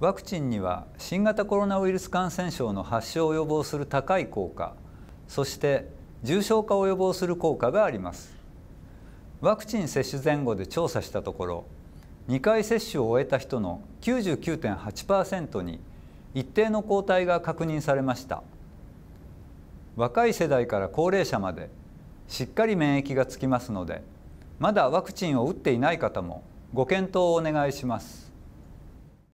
ワクチンには新型コロナウイルス感染症の発症を予防する高い効果そして重症化を予防する効果がありますワクチン接種前後で調査したところ2回接種を終えた人の99.8%に一定の抗体が確認されました若い世代から高齢者までしっかり免疫がつきますのでまだワクチンを打っていない方もご検討をお願いします